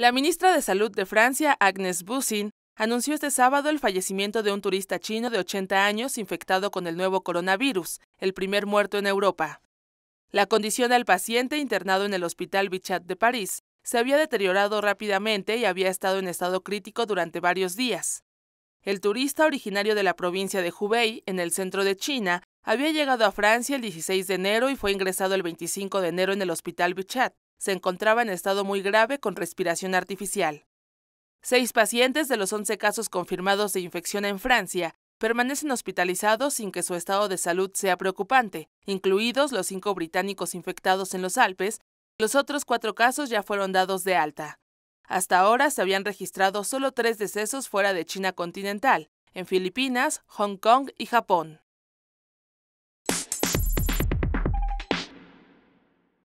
La ministra de Salud de Francia, Agnès Buzyn, anunció este sábado el fallecimiento de un turista chino de 80 años infectado con el nuevo coronavirus, el primer muerto en Europa. La condición del paciente internado en el Hospital Bichat de París se había deteriorado rápidamente y había estado en estado crítico durante varios días. El turista originario de la provincia de Hubei, en el centro de China, había llegado a Francia el 16 de enero y fue ingresado el 25 de enero en el Hospital Bichat, se encontraba en estado muy grave con respiración artificial. Seis pacientes de los 11 casos confirmados de infección en Francia permanecen hospitalizados sin que su estado de salud sea preocupante, incluidos los cinco británicos infectados en los Alpes, los otros cuatro casos ya fueron dados de alta. Hasta ahora se habían registrado solo tres decesos fuera de China continental, en Filipinas, Hong Kong y Japón.